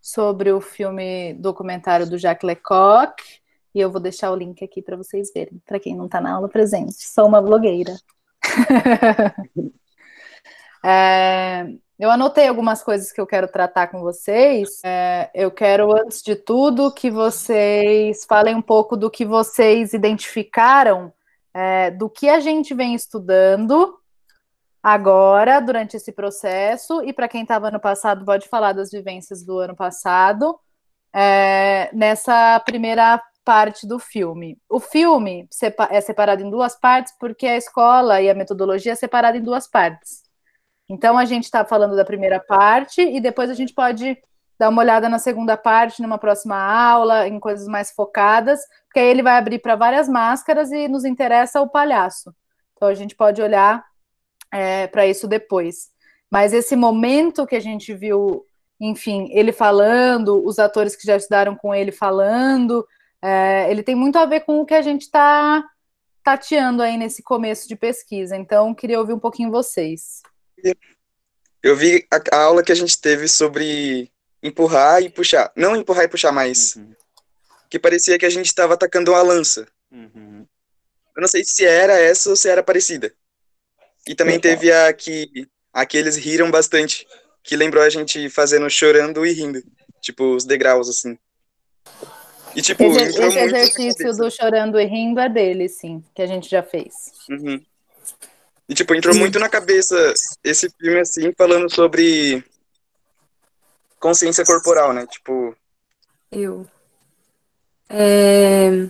sobre o filme documentário do Jacques Lecoq. E eu vou deixar o link aqui para vocês verem, para quem não está na aula presente. Sou uma blogueira. é, eu anotei algumas coisas que eu quero tratar com vocês. É, eu quero, antes de tudo, que vocês falem um pouco do que vocês identificaram, é, do que a gente vem estudando agora, durante esse processo, e para quem estava no passado, pode falar das vivências do ano passado, é, nessa primeira parte do filme. O filme é separado em duas partes porque a escola e a metodologia é separada em duas partes. Então, a gente está falando da primeira parte e depois a gente pode dar uma olhada na segunda parte, numa próxima aula, em coisas mais focadas, porque aí ele vai abrir para várias máscaras e nos interessa o palhaço. Então, a gente pode olhar é, para isso depois. Mas esse momento que a gente viu, enfim, ele falando, os atores que já estudaram com ele falando, é, ele tem muito a ver com o que a gente está tateando aí nesse começo de pesquisa. Então, queria ouvir um pouquinho vocês. Eu vi a, a aula que a gente teve sobre empurrar e puxar. Não empurrar e puxar, mais, uhum. que parecia que a gente estava atacando uma lança. Uhum. Eu não sei se era essa ou se era parecida. E também teve a que, riram bastante, que lembrou a gente fazendo chorando e rindo, tipo, os degraus, assim. E, tipo, esse, esse exercício do chorando e rindo é dele, sim, que a gente já fez. Uhum. E, tipo, entrou muito na cabeça esse filme, assim, falando sobre consciência corporal, né? Tipo. Eu. É...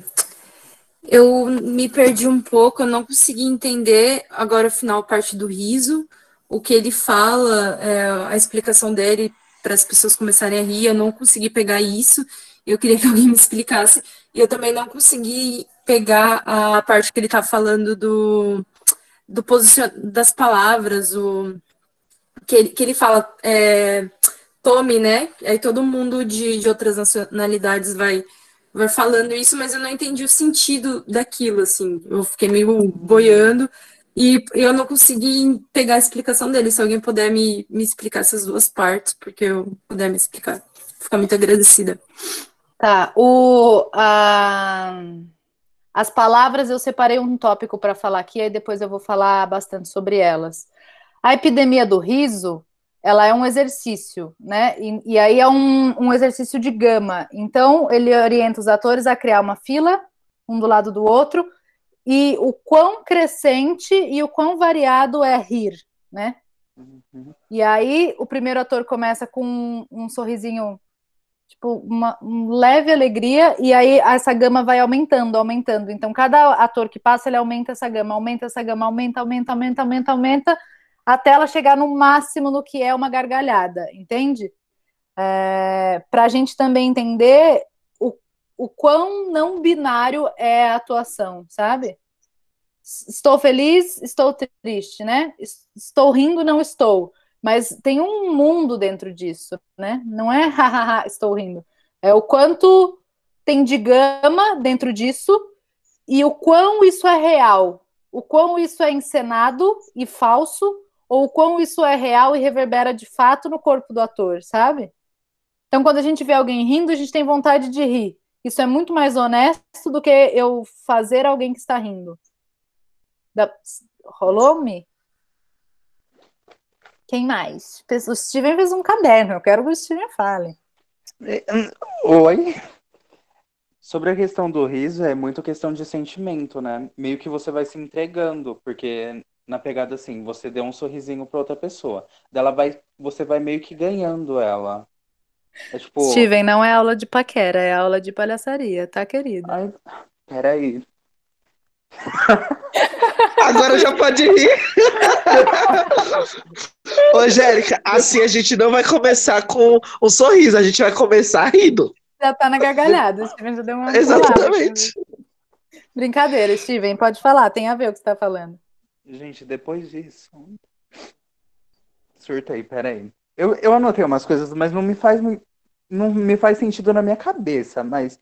Eu me perdi um pouco, eu não consegui entender agora o final, parte do riso. O que ele fala, é, a explicação dele para as pessoas começarem a rir, eu não consegui pegar isso. Eu queria que alguém me explicasse. E eu também não consegui pegar a parte que ele está falando do, do posicion... das palavras, o que ele, que ele fala, é, tome, né? Aí todo mundo de, de outras nacionalidades vai vai falando isso, mas eu não entendi o sentido daquilo, assim. Eu fiquei meio boiando e eu não consegui pegar a explicação dele. Se alguém puder me, me explicar essas duas partes, porque eu puder me explicar, ficar muito agradecida. Tá, o, a, as palavras eu separei um tópico para falar aqui, aí depois eu vou falar bastante sobre elas. A epidemia do riso ela é um exercício, né? E, e aí é um, um, exercício de gama. Então, ele orienta os atores a criar uma fila, um do lado do outro, e o quão crescente e o quão variado é rir, né? Uhum. E aí, o primeiro ator começa com um, um sorrisinho tipo, uma, uma, leve alegria, e aí essa gama vai aumentando, aumentando. Então, cada ator que passa, ele aumenta essa gama, aumenta essa gama, aumenta, aumenta, aumenta, aumenta, aumenta até ela chegar no máximo no que é uma gargalhada, entende? É, Para a gente também entender o, o quão não binário é a atuação, sabe? Estou feliz, estou triste, né? Estou rindo, não estou. Mas tem um mundo dentro disso, né? Não é hahaha, estou rindo. É o quanto tem de gama dentro disso e o quão isso é real, o quão isso é encenado e falso ou o quão isso é real e reverbera de fato no corpo do ator, sabe? Então, quando a gente vê alguém rindo, a gente tem vontade de rir. Isso é muito mais honesto do que eu fazer alguém que está rindo. Da... Rolou-me? Quem mais? O Steven fez um caderno, eu quero que o Steven fale. Eh, hum, oi? Sobre a questão do riso, é muito questão de sentimento, né? Meio que você vai se entregando, porque na pegada assim, você deu um sorrisinho para outra pessoa. Dela vai, você vai meio que ganhando ela. É tipo, Steven, não é aula de paquera, é aula de palhaçaria, tá, querido Ai, peraí. Agora já pode rir. Ô, Jérica, assim a gente não vai começar com um sorriso, a gente vai começar rindo. Já tá na gargalhada, Steven já deu uma. Exatamente. Brincadeira, Steven, pode falar, tem a ver o que você tá falando. Gente, depois disso. Surtei, peraí. Eu, eu anotei umas coisas, mas não me faz não me faz sentido na minha cabeça, mas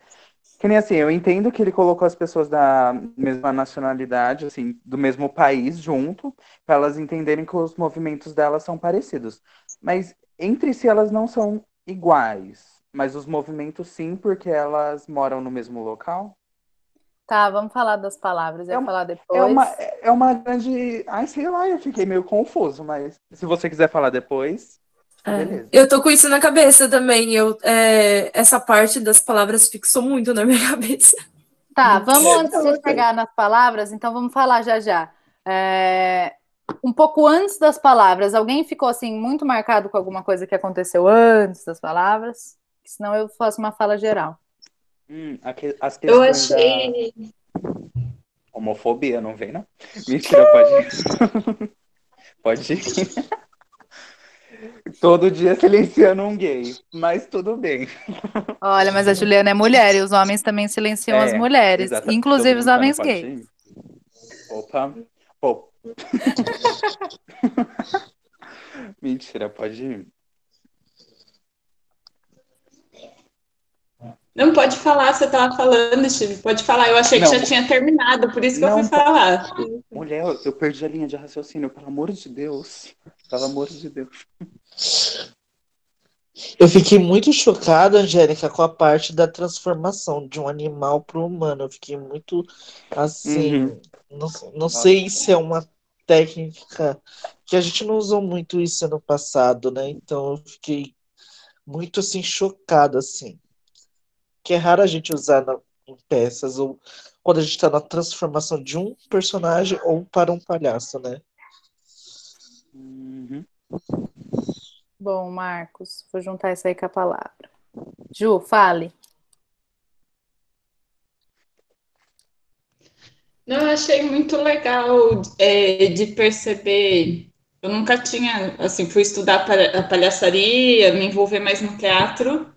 que nem assim, eu entendo que ele colocou as pessoas da mesma nacionalidade, assim, do mesmo país junto, para elas entenderem que os movimentos delas são parecidos. Mas entre si elas não são iguais, mas os movimentos sim, porque elas moram no mesmo local. Tá, vamos falar das palavras, eu é, falar depois. É uma, é uma grande. Ai, sei lá, eu fiquei meio confuso, mas se você quiser falar depois. É. Beleza. Eu tô com isso na cabeça também. Eu, é, essa parte das palavras fixou muito na minha cabeça. Tá, vamos antes de chegar nas palavras, então vamos falar já já. É, um pouco antes das palavras, alguém ficou assim muito marcado com alguma coisa que aconteceu antes das palavras? Senão eu faço uma fala geral. Hum, as eu achei. Da... Homofobia, não vem, não? Mentira, pode ir. pode ir. Todo dia silenciando um gay, mas tudo bem. Olha, mas a Juliana é mulher e os homens também silenciam é, as mulheres, exatamente. inclusive os homens gays. Opa, oh. Mentira, pode ir. Não, pode falar, você estava falando, Steve. Pode falar, eu achei que já tinha terminado, por isso que não, eu fui falar. Mulher, eu perdi a linha de raciocínio, pelo amor de Deus. Pelo amor de Deus. Eu fiquei muito chocada, Angélica, com a parte da transformação de um animal para o humano. Eu fiquei muito assim. Uhum. Não, não sei se é uma técnica que a gente não usou muito isso no passado, né? Então eu fiquei muito assim chocada assim que é raro a gente usar na, em peças, ou quando a gente está na transformação de um personagem ou para um palhaço, né? Uhum. Bom, Marcos, vou juntar isso aí com a palavra. Ju, fale. Não, eu achei muito legal é, de perceber. Eu nunca tinha, assim, fui estudar a palhaçaria, me envolver mais no teatro,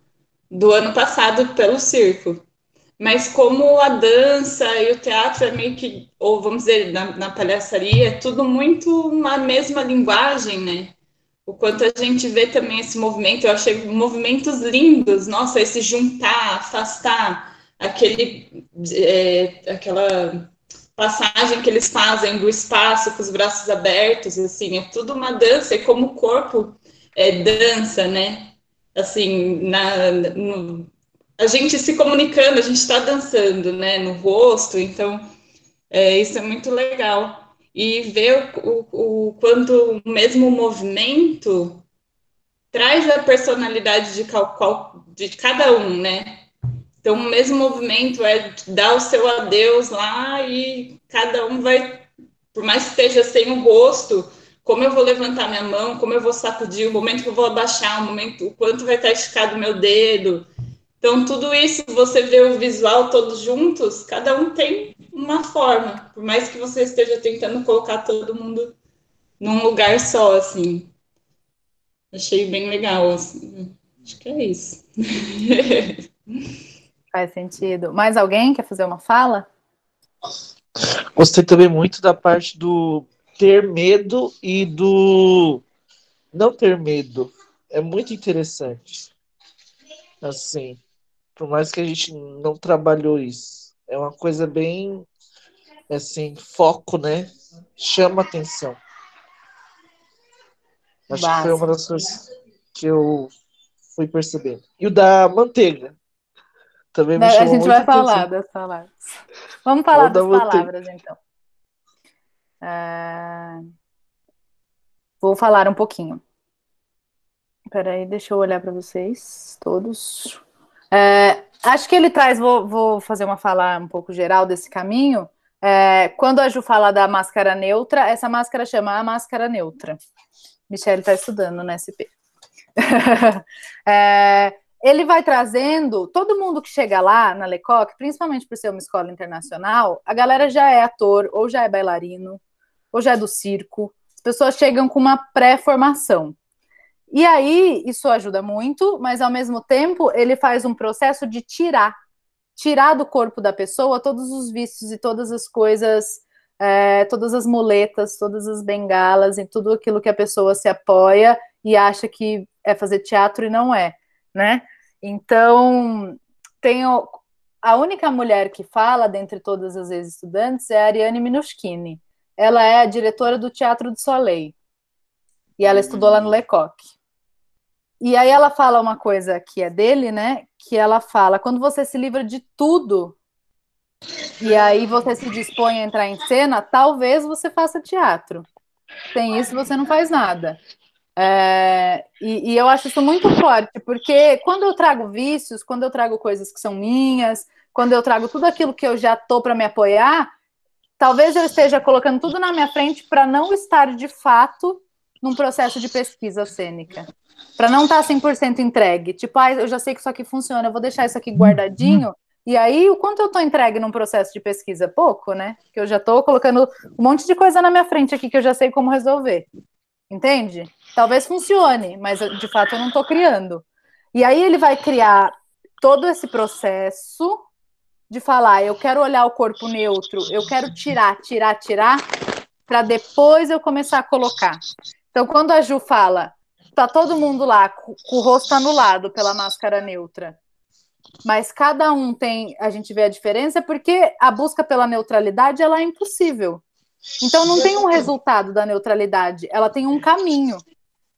do ano passado pelo circo. Mas como a dança e o teatro é meio que, ou vamos dizer, na, na palhaçaria, é tudo muito uma mesma linguagem, né? O quanto a gente vê também esse movimento, eu achei movimentos lindos, nossa, esse juntar, afastar, aquele, é, aquela passagem que eles fazem do espaço com os braços abertos, assim, é tudo uma dança, e é como o corpo é dança, né? assim, na, no, a gente se comunicando, a gente está dançando, né, no rosto, então é, isso é muito legal. E ver o, o, o quanto o mesmo movimento traz a personalidade de, cal, de cada um, né? Então, o mesmo movimento é dar o seu adeus lá e cada um vai, por mais que esteja sem o rosto, como eu vou levantar minha mão, como eu vou sacudir, o momento que eu vou abaixar, o momento, o quanto vai estar esticado meu dedo. Então, tudo isso, você vê o visual todos juntos, cada um tem uma forma, por mais que você esteja tentando colocar todo mundo num lugar só, assim. Achei bem legal, assim. Acho que é isso. Faz sentido. Mais alguém quer fazer uma fala? Gostei também muito da parte do ter medo e do não ter medo. É muito interessante. Assim, por mais que a gente não trabalhou isso, é uma coisa bem assim, foco, né? Chama atenção. Acho Basta. que foi uma das coisas que eu fui percebendo. E o da manteiga. Também me da, chamou A gente vai atenção. falar das palavras. Vamos falar das palavras, manteiga. então. Uh, vou falar um pouquinho. Peraí, deixa eu olhar para vocês todos. É, acho que ele traz, vou, vou, fazer uma fala um pouco geral desse caminho. É, quando a Ju fala da máscara neutra, essa máscara chama a máscara neutra. Michelle está estudando na SP. é, ele vai trazendo todo mundo que chega lá na Lecoq, principalmente por ser uma escola internacional, a galera já é ator ou já é bailarino ou já é do circo. As pessoas chegam com uma pré-formação. E aí, isso ajuda muito, mas ao mesmo tempo, ele faz um processo de tirar tirar do corpo da pessoa todos os vícios e todas as coisas, é, todas as muletas, todas as bengalas e tudo aquilo que a pessoa se apoia e acha que é fazer teatro e não é, né? Então, tenho a única mulher que fala dentre todas as ex-estudantes é a Ariane Minuschini ela é a diretora do Teatro do Soleil. E ela estudou lá no hum. Lecoq. E aí ela fala uma coisa que é dele, né? Que ela fala: quando você se livra de tudo e aí você se dispõe a entrar em cena, talvez você faça teatro. Sem isso você não faz nada. É, e, e eu acho isso muito forte, porque quando eu trago vícios, quando eu trago coisas que são minhas, quando eu trago tudo aquilo que eu já tô para me apoiar, Talvez eu esteja colocando tudo na minha frente para não estar de fato num processo de pesquisa cênica. Para não tá estar 100% entregue. Tipo, ah, eu já sei que isso aqui funciona, eu vou deixar isso aqui guardadinho. E aí, o quanto eu estou entregue num processo de pesquisa? Pouco, né? Que eu já estou colocando um monte de coisa na minha frente aqui que eu já sei como resolver. Entende? Talvez funcione, mas de fato eu não estou criando. E aí ele vai criar todo esse processo de falar, eu quero olhar o corpo neutro, eu quero tirar, tirar, tirar, para depois eu começar a colocar. Então, quando a Ju fala, tá todo mundo lá com o rosto anulado pela máscara neutra, mas cada um tem, a gente vê a diferença, porque a busca pela neutralidade ela é impossível. Então, não tem um resultado da neutralidade, ela tem um caminho.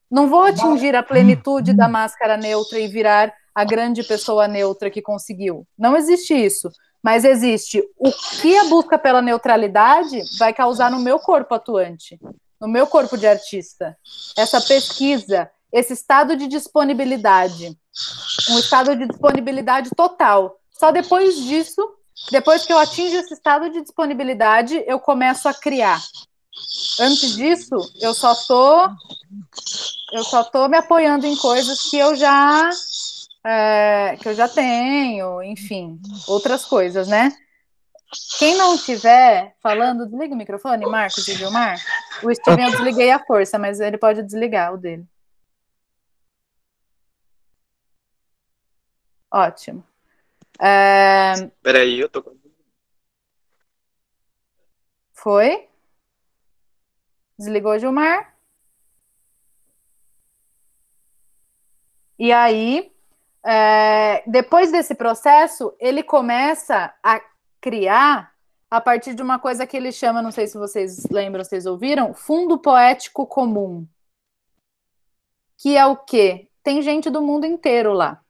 Não vou atingir a plenitude da máscara neutra e virar a grande pessoa neutra que conseguiu. Não existe isso. Mas existe o que a busca pela neutralidade vai causar no meu corpo atuante, no meu corpo de artista. Essa pesquisa, esse estado de disponibilidade, um estado de disponibilidade total. Só depois disso, depois que eu atingo esse estado de disponibilidade, eu começo a criar. Antes disso, eu só tô eu só tô me apoiando em coisas que eu já é, que eu já tenho, enfim, outras coisas, né? Quem não estiver falando, desliga o microfone, Marcos e Gilmar. O Steven eu desliguei a força, mas ele pode desligar o dele. Ótimo. É... Peraí, eu tô com. Foi? Desligou, Gilmar? E aí, é, depois desse processo, ele começa a criar a partir de uma coisa que ele chama, não sei se vocês lembram, vocês ouviram, fundo poético comum. Que é o quê? Tem gente do mundo inteiro lá.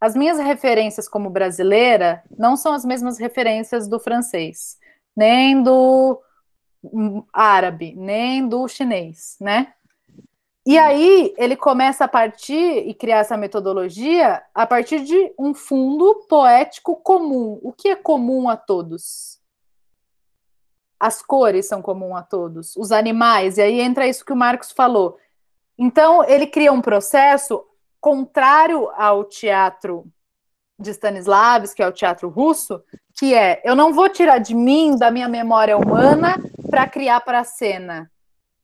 As minhas referências como brasileira não são as mesmas referências do francês, nem do hum, árabe, nem do chinês, né? E aí ele começa a partir e criar essa metodologia a partir de um fundo poético comum. O que é comum a todos? As cores são comum a todos, os animais, e aí entra isso que o Marcos falou. Então ele cria um processo contrário ao teatro de Stanislavski, que é o teatro russo, que é eu não vou tirar de mim, da minha memória humana, para criar para a cena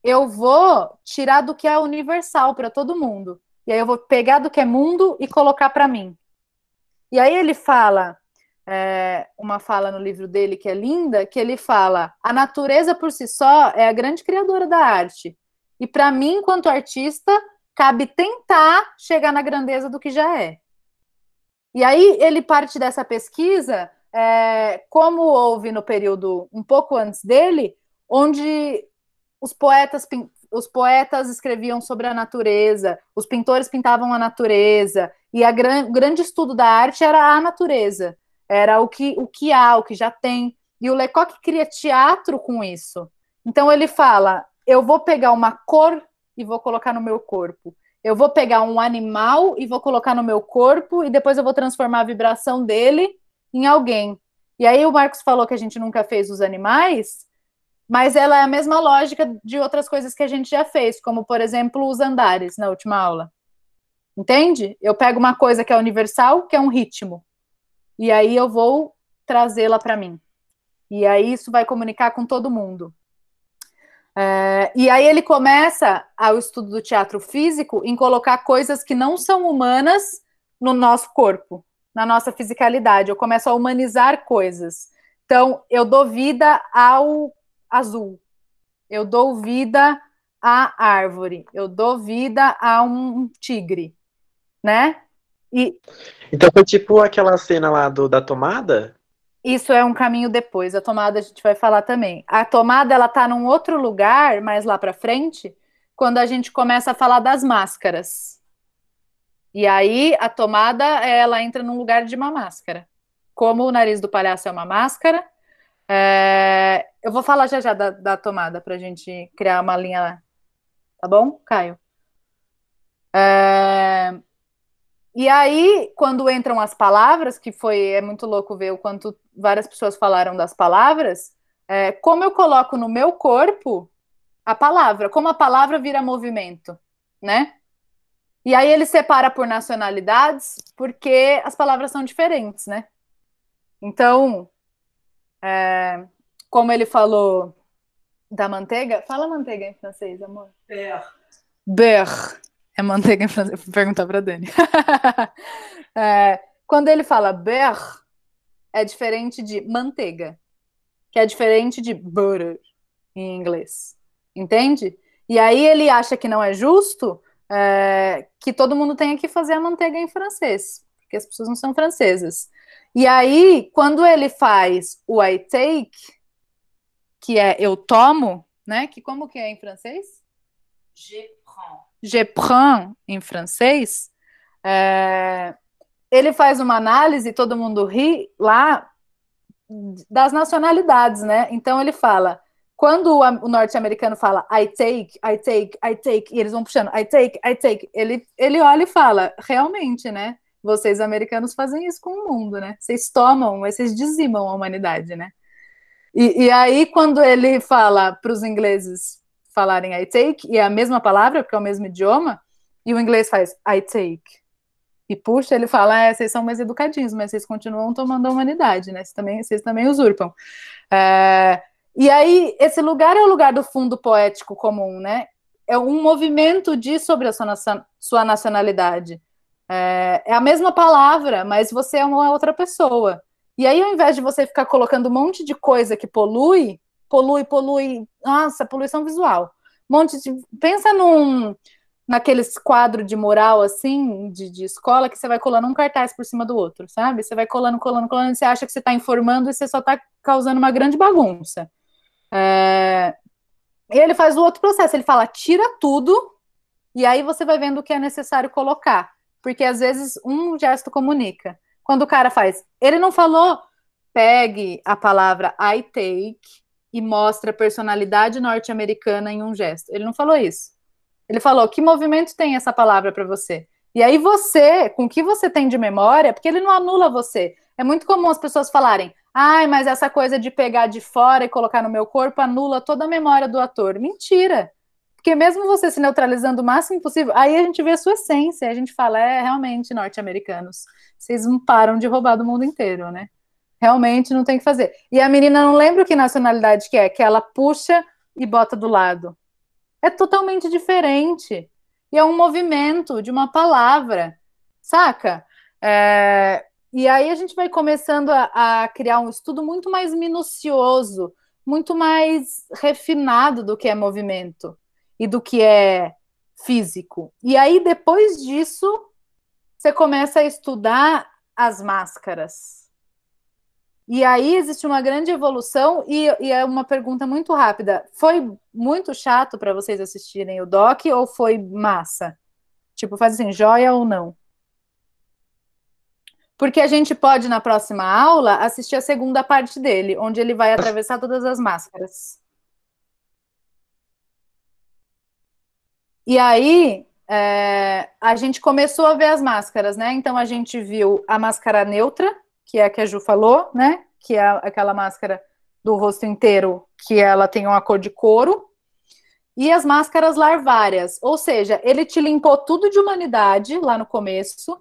eu vou tirar do que é universal para todo mundo. E aí eu vou pegar do que é mundo e colocar para mim. E aí ele fala é, uma fala no livro dele que é linda, que ele fala: a natureza por si só é a grande criadora da arte. E para mim, enquanto artista, cabe tentar chegar na grandeza do que já é. E aí ele parte dessa pesquisa, é, como houve no período um pouco antes dele, onde os poetas os poetas escreviam sobre a natureza, os pintores pintavam a natureza, e a gran, o grande estudo da arte era a natureza, era o que, o que há, o que já tem. E o Lecoq cria teatro com isso. Então ele fala: eu vou pegar uma cor e vou colocar no meu corpo. Eu vou pegar um animal e vou colocar no meu corpo, e depois eu vou transformar a vibração dele em alguém. E aí o Marcos falou que a gente nunca fez os animais mas ela é a mesma lógica de outras coisas que a gente já fez, como, por exemplo, os andares na última aula. Entende? Eu pego uma coisa que é universal, que é um ritmo, e aí eu vou trazê-la para mim. E aí isso vai comunicar com todo mundo. É, e aí ele começa ao estudo do teatro físico em colocar coisas que não são humanas no nosso corpo, na nossa fisicalidade. Eu começo a humanizar coisas. Então, eu dou vida ao azul. Eu dou vida à árvore. Eu dou vida a um tigre, né? E... Então foi tipo aquela cena lá do, da tomada? Isso é um caminho depois. A tomada a gente vai falar também. A tomada ela tá num outro lugar, mais lá para frente, quando a gente começa a falar das máscaras. E aí a tomada ela entra num lugar de uma máscara. Como o nariz do palhaço é uma máscara, é, eu vou falar já já da, da tomada para a gente criar uma linha lá. Tá bom, Caio? É, e aí, quando entram as palavras, que foi é muito louco ver o quanto várias pessoas falaram das palavras, é, como eu coloco no meu corpo a palavra, como a palavra vira movimento, né? E aí ele separa por nacionalidades, porque as palavras são diferentes, né? Então, é, como ele falou da manteiga, fala manteiga em francês, amor. Beurre. Beurre. É manteiga em francês. Vou perguntar para Dani. é, quando ele fala beurre, é diferente de manteiga, que é diferente de butter em inglês. Entende? E aí ele acha que não é justo é, que todo mundo tenha que fazer a manteiga em francês, porque as pessoas não são francesas. E aí, quando ele faz o I take, que é eu tomo, né? Que como que é em francês? Je prends. Je prends em francês. É... Ele faz uma análise, todo mundo ri lá das nacionalidades, né? Então ele fala, quando o, norte-americano fala I take, I take, I take, e eles vão puxando I take, I take, ele, ele olha e fala, realmente, né? vocês americanos fazem isso com o mundo, né? Vocês tomam, vocês dizimam a humanidade, né? E, e aí, quando ele fala para os ingleses falarem I take, e é a mesma palavra, porque é o mesmo idioma, e o inglês faz I take. E puxa, ele fala, é, vocês são mais educadinhos, mas vocês continuam tomando a humanidade, né? Vocês também, vocês também usurpam. É, e aí, esse lugar é o lugar do fundo poético comum, né? É um movimento de sobre a sua, sua nacionalidade é, é a mesma palavra, mas você é uma outra pessoa. E aí, ao invés de você ficar colocando um monte de coisa que polui, polui, polui, nossa, poluição visual. Um monte de. Pensa num naqueles quadros de moral, assim, de, de, escola, que você vai colando um cartaz por cima do outro, sabe? Você vai colando, colando, colando, e você acha que você está informando e você só está causando uma grande bagunça. É... E ele faz o outro processo, ele fala, tira tudo, e aí você vai vendo o que é necessário colocar. Porque às vezes um gesto comunica. Quando o cara faz, ele não falou, pegue a palavra I take e mostra a personalidade norte-americana em um gesto. Ele não falou isso. Ele falou, que movimento tem essa palavra para você? E aí você, com o que você tem de memória, porque ele não anula você. É muito comum as pessoas falarem, ai, mas essa coisa de pegar de fora e colocar no meu corpo anula toda a memória do ator. Mentira! Porque mesmo você se neutralizando o máximo possível, aí a gente vê a sua essência, a gente fala, é realmente norte-americanos. Vocês não param de roubar do mundo inteiro, né? Realmente não tem que fazer. E a menina não lembra que nacionalidade que é, que ela puxa e bota do lado. É totalmente diferente. E é um movimento de uma palavra, saca? É... E aí a gente vai começando a, a criar um estudo muito mais minucioso, muito mais refinado do que é movimento e do que é físico. E aí, depois disso, você começa a estudar as máscaras. E aí existe uma grande evolução e, e é uma pergunta muito rápida. Foi muito chato para vocês assistirem o doc ou foi massa? Tipo, faz assim, joia ou não? Porque a gente pode, na próxima aula, assistir a segunda parte dele, onde ele vai atravessar todas as máscaras. E aí é, a gente começou a ver as máscaras, né? Então a gente viu a máscara neutra, que é a que a Ju falou, né? Que é aquela máscara do rosto inteiro que ela tem uma cor de couro. E as máscaras larvárias, ou seja, ele te limpou tudo de humanidade lá no começo,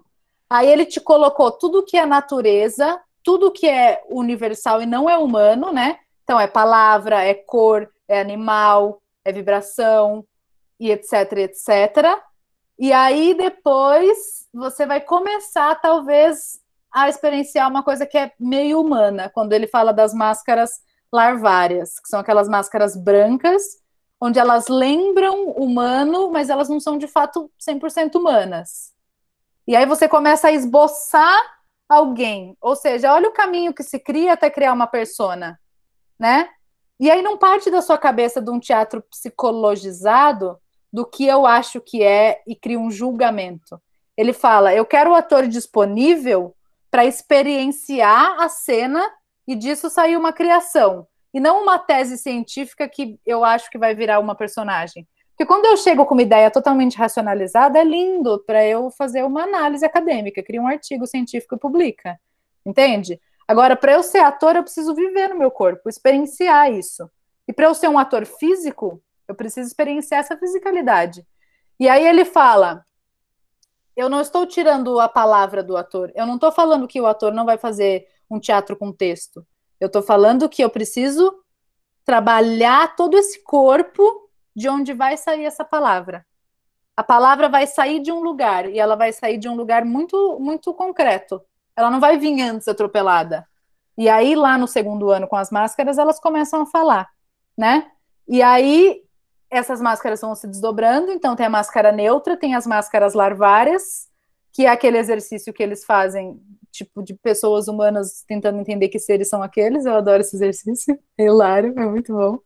aí ele te colocou tudo que é natureza, tudo que é universal e não é humano, né? Então é palavra, é cor, é animal, é vibração, e etc, etc. E aí depois você vai começar, talvez, a experienciar uma coisa que é meio humana, quando ele fala das máscaras larvárias, que são aquelas máscaras brancas, onde elas lembram humano, mas elas não são de fato 100% humanas. E aí você começa a esboçar alguém, ou seja, olha o caminho que se cria até criar uma persona, né? E aí não parte da sua cabeça de um teatro psicologizado, do que eu acho que é e cria um julgamento. Ele fala: eu quero o ator disponível para experienciar a cena e disso sair uma criação. E não uma tese científica que eu acho que vai virar uma personagem. Porque quando eu chego com uma ideia totalmente racionalizada, é lindo para eu fazer uma análise acadêmica, cria um artigo científico e publica. Entende? Agora, para eu ser ator, eu preciso viver no meu corpo, experienciar isso. E para eu ser um ator físico, eu preciso experienciar essa fisicalidade. E aí ele fala: eu não estou tirando a palavra do ator. Eu não estou falando que o ator não vai fazer um teatro com texto. Eu estou falando que eu preciso trabalhar todo esse corpo de onde vai sair essa palavra. A palavra vai sair de um lugar e ela vai sair de um lugar muito muito concreto. Ela não vai vir antes atropelada. E aí lá no segundo ano com as máscaras elas começam a falar, né? E aí essas máscaras vão se desdobrando, então tem a máscara neutra, tem as máscaras larvárias, que é aquele exercício que eles fazem, tipo, de pessoas humanas tentando entender que seres são aqueles. Eu adoro esse exercício, é hilário, é muito bom.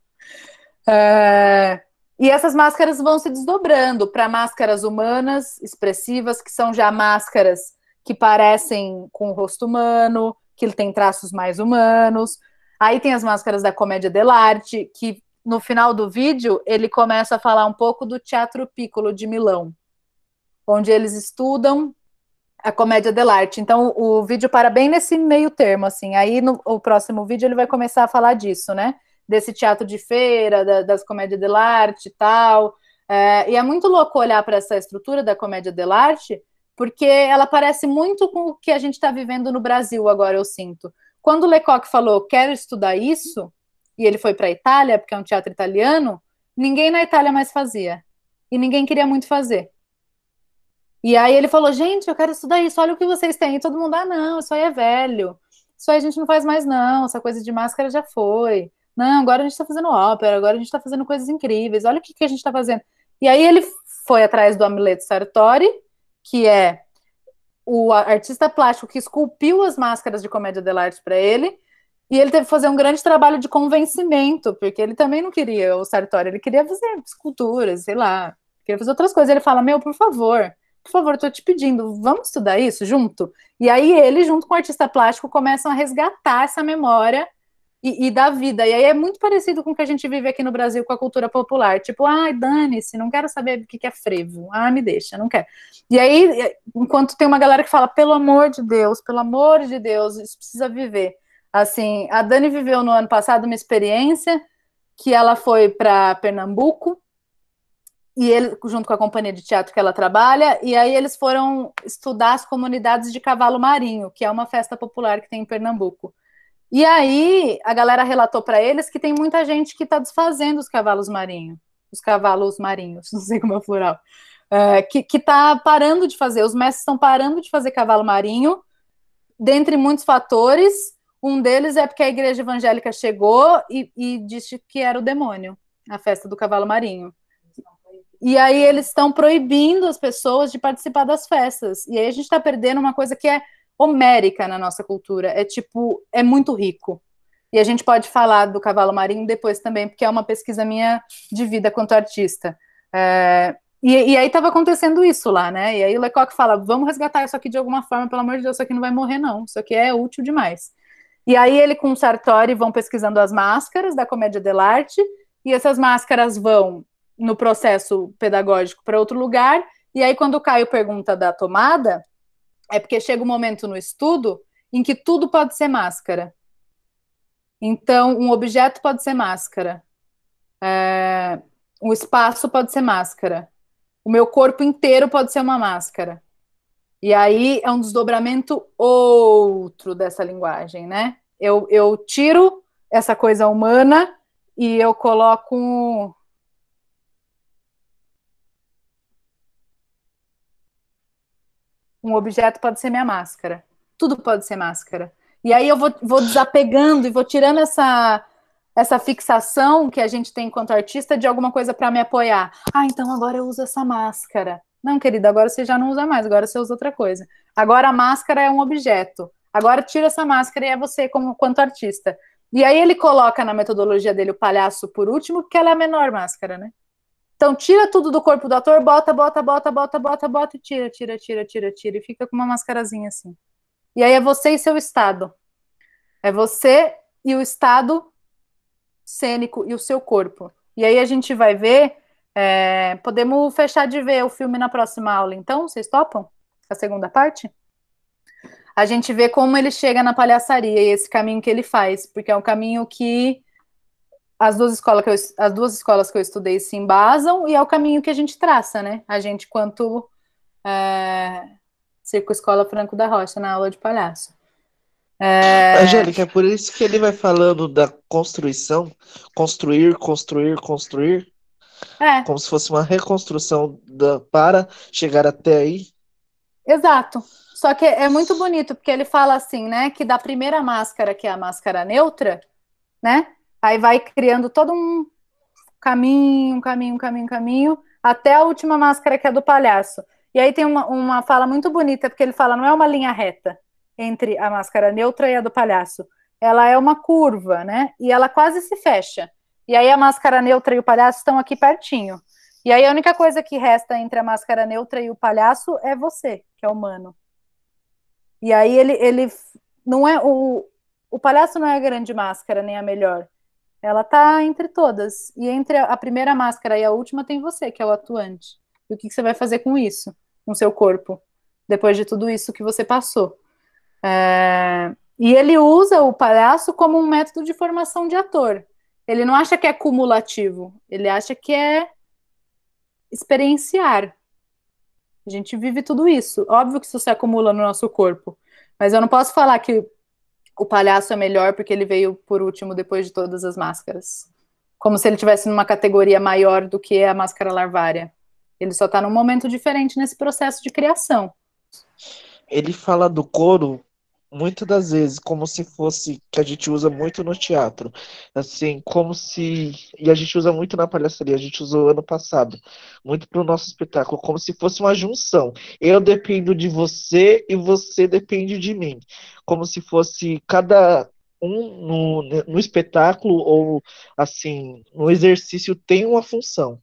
Ah, e essas máscaras vão se desdobrando para máscaras humanas, expressivas, que são já máscaras que parecem com o rosto humano, que ele tem traços mais humanos. Aí tem as máscaras da comédia dell'arte, que no final do vídeo, ele começa a falar um pouco do Teatro Piccolo de Milão, onde eles estudam a comédia dell'arte. Então, o, vídeo para bem nesse meio termo, assim. Aí, no o próximo vídeo, ele vai começar a falar disso, né? Desse teatro de feira, da, das comédias dell'arte e tal. É, e é muito louco olhar para essa estrutura da comédia dell'arte, porque ela parece muito com o que a gente está vivendo no Brasil agora, eu sinto. Quando o Lecoq falou, quero estudar isso, e ele foi para a Itália, porque é um teatro italiano, ninguém na Itália mais fazia. E ninguém queria muito fazer. E aí ele falou: gente, eu quero estudar isso, olha o que vocês têm. E todo mundo, ah, não, isso aí é velho. Isso aí a gente não faz mais, não. Essa coisa de máscara já foi. Não, agora a gente está fazendo ópera, agora a gente está fazendo coisas incríveis, olha o que, que a gente está fazendo. E aí ele foi atrás do Amuleto Sartori, que é o artista plástico que esculpiu as máscaras de comédia dell'arte para ele, e ele teve que fazer um grande trabalho de convencimento, porque ele também não queria o Sartori, ele queria fazer esculturas, sei lá, queria fazer outras coisas. Ele fala: Meu, por favor, por favor, estou te pedindo, vamos estudar isso junto? E aí ele, junto com o artista plástico, começam a resgatar essa memória e, e da vida. E aí é muito parecido com o que a gente vive aqui no Brasil com a cultura popular. Tipo, ai, dane-se, não quero saber o que é frevo. Ah, me deixa, não quero. E aí, enquanto tem uma galera que fala, pelo amor de Deus, pelo amor de Deus, isso precisa viver. Assim, a Dani viveu no ano passado uma experiência que ela foi para Pernambuco e ele junto com a companhia de teatro que ela trabalha e aí eles foram estudar as comunidades de cavalo marinho, que é uma festa popular que tem em Pernambuco. E aí a galera relatou para eles que tem muita gente que está desfazendo os cavalos marinhos, os cavalos marinhos, não sei como é o plural, é, que está parando de fazer. Os mestres estão parando de fazer cavalo marinho, dentre muitos fatores, um deles é porque a igreja evangélica chegou e, e disse que era o demônio, a festa do cavalo marinho. E aí eles estão proibindo as pessoas de participar das festas. E aí a gente está perdendo uma coisa que é homérica na nossa cultura. É tipo, é muito rico. E a gente pode falar do cavalo marinho depois também, porque é uma pesquisa minha de vida quanto artista. É, e, e, aí estava acontecendo isso lá, né? E aí o Lecoq fala: vamos resgatar isso aqui de alguma forma, pelo amor de Deus, isso aqui não vai morrer, não. Isso aqui é útil demais. E aí ele com o Sartori vão pesquisando as máscaras da comédia dell'arte e essas máscaras vão no processo pedagógico para outro lugar. E aí quando o Caio pergunta da tomada, é porque chega um momento no estudo em que tudo pode ser máscara. Então, um objeto pode ser máscara. É... Um espaço pode ser máscara. O meu corpo inteiro pode ser uma máscara. E aí é um desdobramento outro dessa linguagem, né? Eu, eu tiro essa coisa humana e eu coloco. Um objeto pode ser minha máscara. Tudo pode ser máscara. E aí eu vou, vou desapegando e vou tirando essa, essa fixação que a gente tem enquanto artista de alguma coisa para me apoiar. Ah, então agora eu uso essa máscara. Não, querida, agora você já não usa mais, agora você usa outra coisa. Agora a máscara é um objeto. Agora tira essa máscara e é você como quanto artista. E aí ele coloca na metodologia dele o palhaço por último, porque ela é a menor máscara, né? Então tira tudo do corpo do ator, bota, bota, bota, bota, bota, bota e tira, tira, tira, tira, tira e fica com uma mascarazinha assim. E aí é você e seu estado. É você e o estado cênico e o seu corpo. E aí a gente vai ver é, podemos fechar de ver o filme na próxima aula, então? Vocês topam? A segunda parte? A gente vê como ele chega na palhaçaria e esse caminho que ele faz, porque é um caminho que as duas escolas que eu, as duas escolas que eu estudei se embasam e é o caminho que a gente traça, né? A gente, quanto é, Circo Escola Franco da Rocha, na aula de palhaço. É... Angélica, é por isso que ele vai falando da construção construir, construir, construir, é. Como se fosse uma reconstrução da, para chegar até aí. Exato. Só que é muito bonito, porque ele fala assim, né? Que da primeira máscara, que é a máscara neutra, né? Aí vai criando todo um caminho, caminho, caminho, caminho, até a última máscara, que é a do palhaço. E aí tem uma, uma fala muito bonita, porque ele fala, não é uma linha reta entre a máscara neutra e a do palhaço. Ela é uma curva, né? E ela quase se fecha. E aí a máscara neutra e o palhaço estão aqui pertinho. E aí a única coisa que resta entre a máscara neutra e o palhaço é você, que é humano. E aí ele, ele não é o, o palhaço não é a grande máscara nem a melhor. Ela tá entre todas. E entre a primeira máscara e a última tem você, que é o atuante. E o que, que você vai fazer com isso, com seu corpo, depois de tudo isso que você passou? É... E ele usa o palhaço como um método de formação de ator. Ele não acha que é cumulativo, ele acha que é experienciar. A gente vive tudo isso. Óbvio que isso se acumula no nosso corpo. Mas eu não posso falar que o palhaço é melhor porque ele veio por último depois de todas as máscaras. Como se ele tivesse numa categoria maior do que a máscara larvária. Ele só está num momento diferente nesse processo de criação. Ele fala do couro muitas das vezes como se fosse que a gente usa muito no teatro, assim, como se e a gente usa muito na palhaçaria, a gente usou ano passado, muito para o nosso espetáculo, como se fosse uma junção. Eu dependo de você e você depende de mim, como se fosse cada um no, no espetáculo ou assim no exercício tem uma função.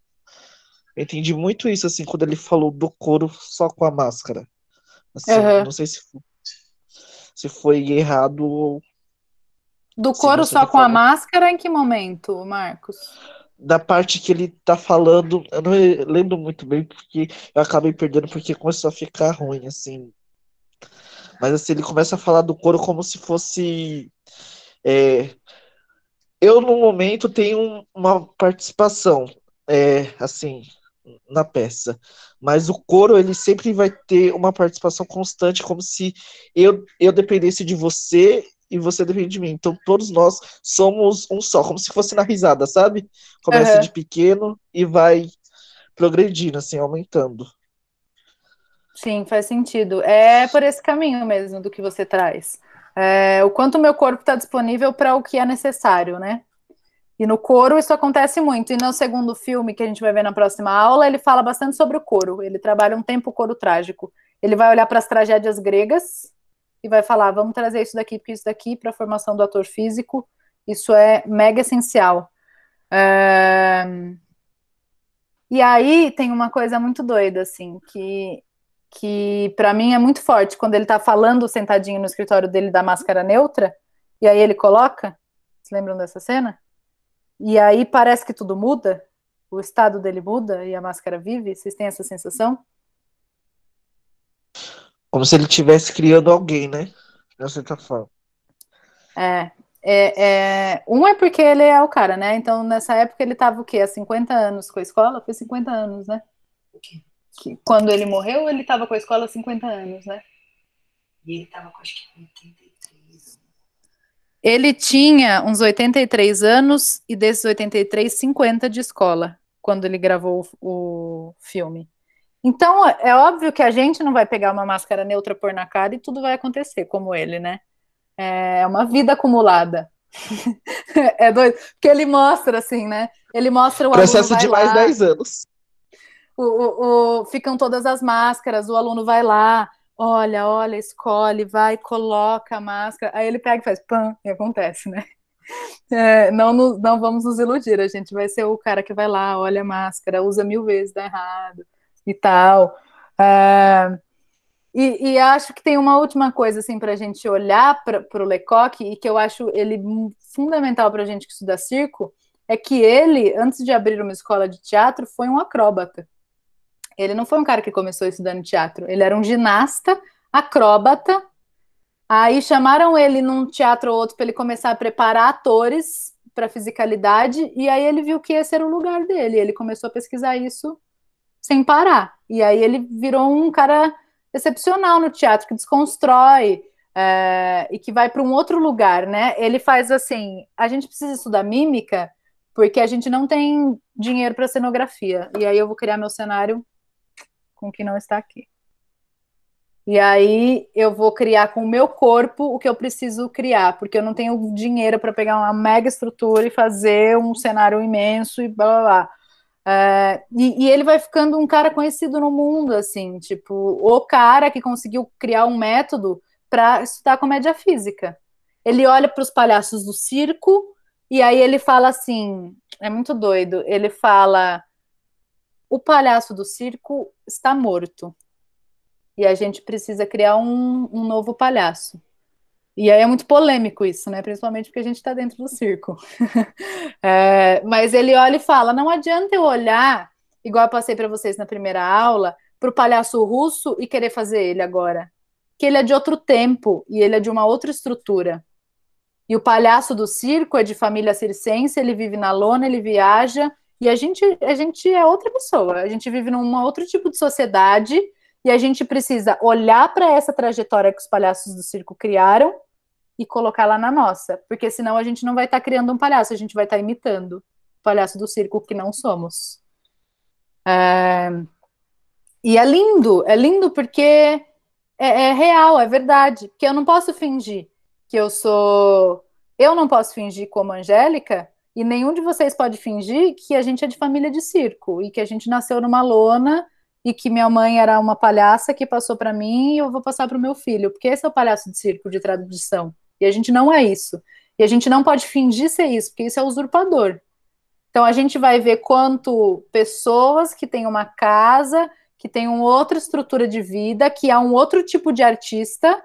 Eu entendi muito isso assim quando ele falou do couro só com a máscara. Assim, uhum. Não sei se se foi errado ou. Do coro só tá com falar. a máscara, em que momento, Marcos? Da parte que ele tá falando, eu não lembro muito bem, porque eu acabei perdendo, porque começou a ficar ruim, assim. Mas assim, ele começa a falar do coro como se fosse. É... Eu, no momento, tenho uma participação. É, assim, na peça. Mas o coro, ele sempre vai ter uma participação constante, como se eu, eu dependesse de você e você depende de mim. Então todos nós somos um só, como se fosse na risada, sabe? Começa uhum. de pequeno e vai progredindo, assim, aumentando. Sim, faz sentido. É por esse caminho mesmo do que você traz. É, o quanto o meu corpo está disponível para o que é necessário, né? E no coro isso acontece muito. E no segundo filme que a gente vai ver na próxima aula, ele fala bastante sobre o coro. Ele trabalha um tempo o coro trágico. Ele vai olhar para as tragédias gregas e vai falar: vamos trazer isso daqui, porque isso daqui, para a formação do ator físico, isso é mega essencial. É... E aí tem uma coisa muito doida, assim, que, que para mim é muito forte quando ele está falando sentadinho no escritório dele da máscara neutra, e aí ele coloca. Vocês lembram dessa cena? E aí parece que tudo muda, o estado dele muda e a máscara vive. Vocês têm essa sensação? Como se ele estivesse criando alguém, né? De certa forma. É, é, é, um é porque ele é o cara, né? Então, nessa época, ele tava o quê? Há 50 anos com a escola? Foi 50 anos, né? Que, quando ele morreu, ele tava com a escola há 50 anos, né? E ele tava com, acho que, 80 ele tinha uns 83 anos e desses 83, 50 de escola quando ele gravou o filme. Então, é, é óbvio que a gente não vai pegar uma máscara neutra, por na cara e tudo vai acontecer como ele, né? É, é uma vida acumulada. é doido. Porque ele mostra, assim, né? Ele mostra o Processo de mais lá, 10 anos. O, o, o, ficam todas as máscaras, o aluno vai lá, olha, olha, escolhe, vai, coloca a máscara. Aí ele pega e faz pã, e acontece, né? É, não, nos, não vamos nos iludir, a gente vai ser o cara que vai lá, olha a máscara, usa mil vezes, dá errado e tal. É, e, e, acho que tem uma última coisa assim para a gente olhar para o Lecoq e que eu acho ele fundamental para a gente que estuda circo é que ele, antes de abrir uma escola de teatro, foi um acróbata. Ele não foi um cara que começou estudando teatro. Ele era um ginasta, acróbata. Aí chamaram ele num teatro ou outro para ele começar a preparar atores para fisicalidade. E aí ele viu que esse era o lugar dele. Ele começou a pesquisar isso sem parar. E aí ele virou um cara excepcional no teatro que desconstrói. É, e que vai para um outro lugar, né? Ele faz assim: a gente precisa estudar mímica porque a gente não tem dinheiro para cenografia. E aí eu vou criar meu cenário com o que não está aqui. E aí eu vou criar com o meu corpo o que eu preciso criar, porque eu não tenho dinheiro para pegar uma mega estrutura e fazer um cenário imenso e blá blá blá. É, e, e, ele vai ficando um cara conhecido no mundo, assim, tipo, o cara que conseguiu criar um método para estudar comédia física. Ele olha para os palhaços do circo e aí ele fala assim: é muito doido. Ele fala o palhaço do circo está morto. E a gente precisa criar um, um novo palhaço. E aí é muito polêmico isso, né? Principalmente porque a gente está dentro do circo. é, mas ele olha e fala: não adianta eu olhar, igual eu passei para vocês na primeira aula, para o palhaço russo e querer fazer ele agora. Que ele é de outro tempo e ele é de uma outra estrutura. E o palhaço do circo é de família circense, ele vive na lona, ele viaja, e a gente, a gente é outra pessoa, a gente vive num outro tipo de sociedade e a gente precisa olhar para essa trajetória que os palhaços do circo criaram e colocar lá na nossa, porque senão a gente não vai estar tá criando um palhaço, a gente vai estar tá imitando o palhaço do circo que não somos. É... E é lindo, é lindo porque é, é real, é verdade, que eu não posso fingir que eu sou. Eu não posso fingir como Angélica e nenhum de vocês pode fingir que a gente é de família de circo e que a gente nasceu numa lona e que minha mãe era uma palhaça que passou para mim e eu vou passar para o meu filho, porque esse é o palhaço de circo de tradição. E a gente não é isso. E a gente não pode fingir ser isso, porque isso é usurpador. Então a gente vai ver quanto pessoas que têm uma casa, que têm uma outra estrutura de vida, que há um outro tipo de artista,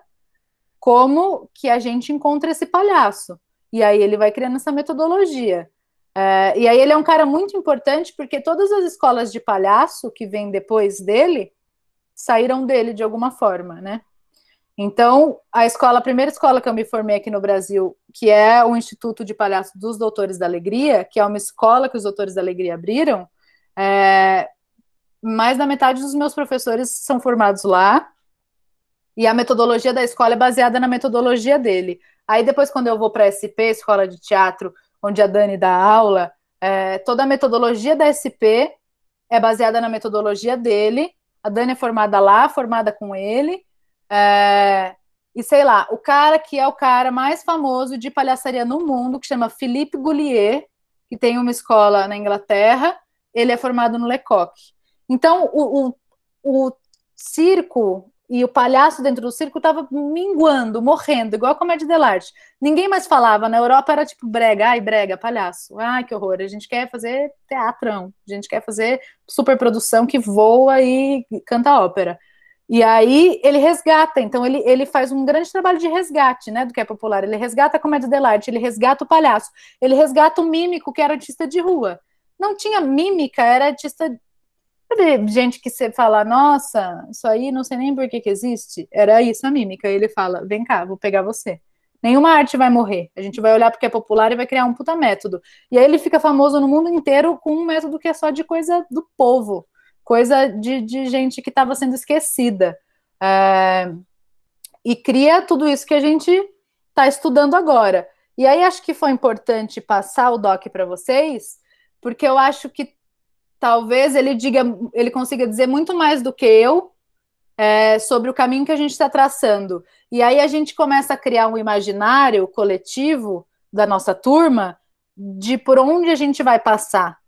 como que a gente encontra esse palhaço. E aí ele vai criando essa metodologia. É, e aí ele é um cara muito importante porque todas as escolas de palhaço que vêm depois dele saíram dele de alguma forma, né? Então, a escola, a primeira escola que eu me formei aqui no Brasil, que é o Instituto de Palhaço dos Doutores da Alegria, que é uma escola que os Doutores da Alegria abriram, é, mais da metade dos meus professores são formados lá, e a metodologia da escola é baseada na metodologia dele. Aí depois, quando eu vou para a SP, Escola de Teatro, onde a Dani dá aula, é, toda a metodologia da SP é baseada na metodologia dele. A Dani é formada lá, formada com ele. É, e sei lá, o cara que é o cara mais famoso de palhaçaria no mundo, que chama Philippe Goulier, que tem uma escola na Inglaterra, ele é formado no Lecoq. Então, o, o, o circo e o palhaço dentro do circo estava minguando, morrendo, igual a comédia dell'arte. Ninguém mais falava, na Europa era tipo brega, ai brega, palhaço, ai que horror, a gente quer fazer teatrão, a gente quer fazer superprodução que voa e canta ópera. E aí ele resgata, então ele, ele faz um grande trabalho de resgate, né, do que é popular. Ele resgata a comédia dell'arte, ele resgata o palhaço, ele resgata o mímico, que era artista de rua. Não tinha mímica, era artista Sabe, gente que você fala, nossa, isso aí não sei nem por que, que existe. Era isso a mímica. Ele fala, vem cá, vou pegar você. Nenhuma arte vai morrer. A gente vai olhar porque é popular e vai criar um puta método. E aí ele fica famoso no mundo inteiro com um método que é só de coisa do povo, coisa de, de gente que estava sendo esquecida. É... E cria tudo isso que a gente está estudando agora. E aí acho que foi importante passar o DOC para vocês, porque eu acho que talvez ele diga, ele consiga dizer muito mais do que eu é, sobre o caminho que a gente está traçando. E aí a gente começa a criar um imaginário coletivo da nossa turma de por onde a gente vai passar.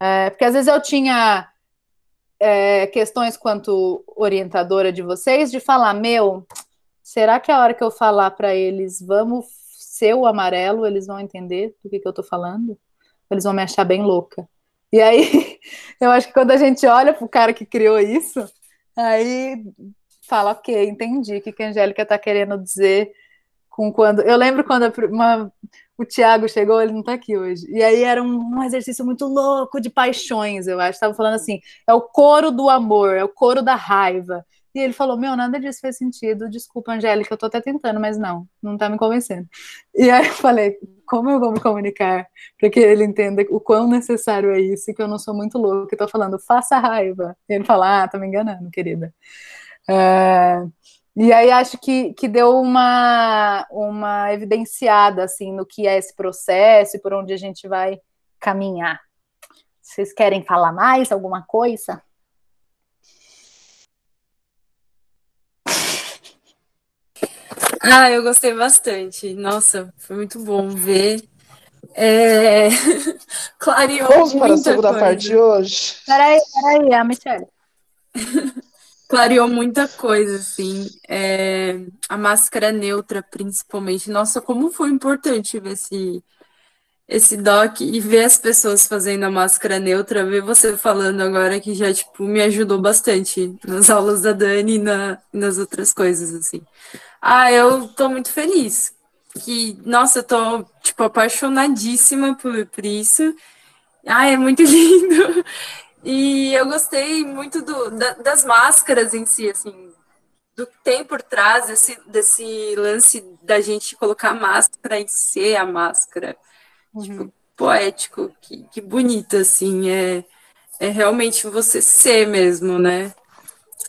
É, porque às vezes eu tinha é, questões quanto orientadora de vocês de falar, meu, será que é a hora que eu falar para eles, vamos ser o amarelo, eles vão entender do que, que eu estou falando? Eles vão me achar bem louca. E aí, eu acho que quando a gente olha para o cara que criou isso, aí fala, ok, entendi o que, que a Angélica está querendo dizer com quando. Eu lembro quando a, uma, o Tiago chegou, ele não está aqui hoje. E aí era um, um, exercício muito louco de paixões, eu acho. Estavam falando assim: é o coro do amor, é o coro da raiva, e ele falou: Meu, nada disso fez sentido. Desculpa, Angélica, eu tô até tentando, mas não, não tá me convencendo. E aí eu falei: Como eu vou me comunicar para que ele entenda o quão necessário é isso? Que eu não sou muito louco, que tô falando, faça raiva. E ele fala: Ah, tá me enganando, querida. Ah, e aí acho que, que deu uma, uma evidenciada assim no que é esse processo e por onde a gente vai caminhar. Vocês querem falar mais alguma coisa? Ah, eu gostei bastante. Nossa, foi muito bom ver. É... Clareou. Vamos para a segunda coisa. parte de hoje. Peraí, peraí, a Michelle. Clareou muita coisa, assim. É... A máscara neutra, principalmente. Nossa, como foi importante ver esse esse doc e ver as pessoas fazendo a máscara neutra, ver você falando agora que já, tipo, me ajudou bastante nas aulas da Dani e na, nas outras coisas, assim. Ah, eu tô muito feliz. Que, nossa, eu tô, tipo, apaixonadíssima por, por isso. Ah, é muito lindo. E eu gostei muito do, da, das máscaras em si, assim, do que tem por trás desse, desse lance da gente colocar máscara e ser a máscara tipo, uhum. poético, que, que bonito, assim, é, é realmente você ser mesmo, né?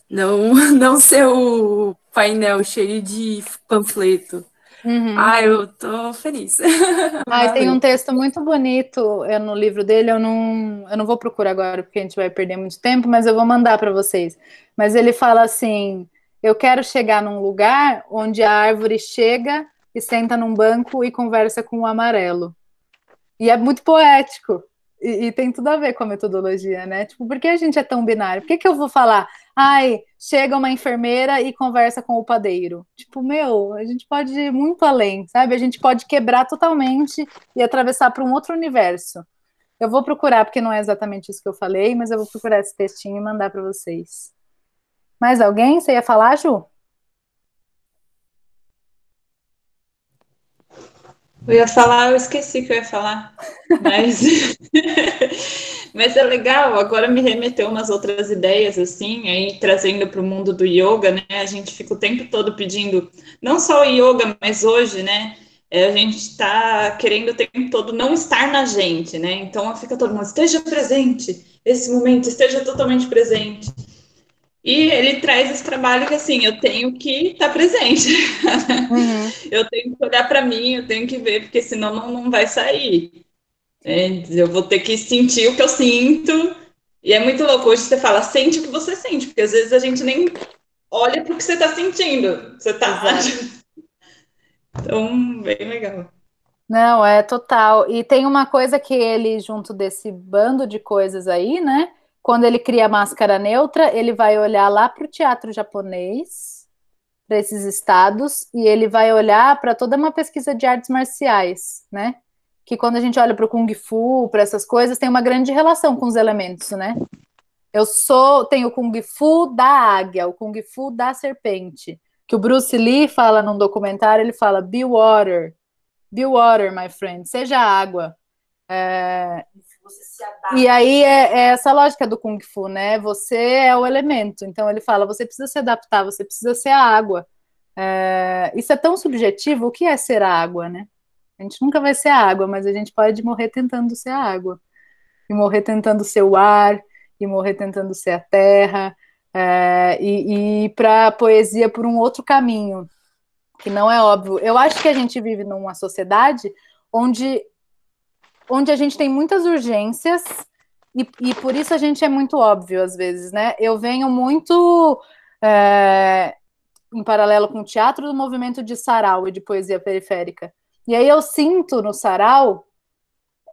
Não, não ser o painel cheio de panfleto. Uhum. Ah, eu tô feliz. Ah, tem um texto muito bonito no livro dele. Eu não, eu não vou procurar agora porque a gente vai perder muito tempo, mas eu vou mandar para vocês. Mas ele fala assim: Eu quero chegar num lugar onde a árvore chega e senta num banco e conversa com o amarelo. E é muito poético. E, e, tem tudo a ver com a metodologia, né? Tipo, por que a gente é tão binário? Por que, que eu vou falar, ai, chega uma enfermeira e conversa com o padeiro? Tipo, meu, a gente pode ir muito além, sabe? A gente pode quebrar totalmente e atravessar para um outro universo. Eu vou procurar, porque não é exatamente isso que eu falei, mas eu vou procurar esse textinho e mandar para vocês. Mais alguém? Você ia falar, Ju? Eu ia falar, eu esqueci que eu ia falar, mas, mas é legal, agora me remeteu umas outras ideias, assim, aí trazendo para o mundo do yoga, né, a gente fica o tempo todo pedindo, não só o yoga, mas hoje, né, é, a gente está querendo o tempo todo não estar na gente, né, então fica todo mundo, esteja presente, esse momento, esteja totalmente presente, e ele traz esse trabalho que, assim, eu tenho que estar tá presente. Uhum. eu tenho que olhar para mim, eu tenho que ver, porque senão não, não vai sair. É, eu vou ter que sentir o que eu sinto. E é muito louco. Hoje você fala, sente o que você sente, porque às vezes a gente nem olha para o que você está sentindo. Você está. então, bem legal. Não, é total. E tem uma coisa que ele, junto desse bando de coisas aí, né? Quando ele cria a máscara neutra, ele vai olhar lá para o teatro japonês, para esses estados, e ele vai olhar para toda uma pesquisa de artes marciais, né? Que quando a gente olha para o Kung Fu, para essas coisas, tem uma grande relação com os elementos, né? Eu sou, tenho o Kung Fu da águia, o Kung Fu da serpente. Que o Bruce Lee fala num documentário, ele fala, be water, be water, my friend, seja água. É, você se adapta. E aí é, é, essa lógica do Kung Fu, né? Você é o elemento. Então ele fala: você precisa se adaptar, você precisa ser a água. É, isso é tão subjetivo. O que é ser a água, né? A gente nunca vai ser a água, mas a gente pode morrer tentando ser a água. E morrer tentando ser o ar, e morrer tentando ser a terra. É, e, e ir para a poesia por um outro caminho, que não é óbvio. Eu acho que a gente vive numa sociedade onde onde a gente tem muitas urgências e, e, por isso a gente é muito óbvio às vezes, né? Eu venho muito é, em paralelo com o teatro do movimento de sarau e de poesia periférica. E aí eu sinto no sarau,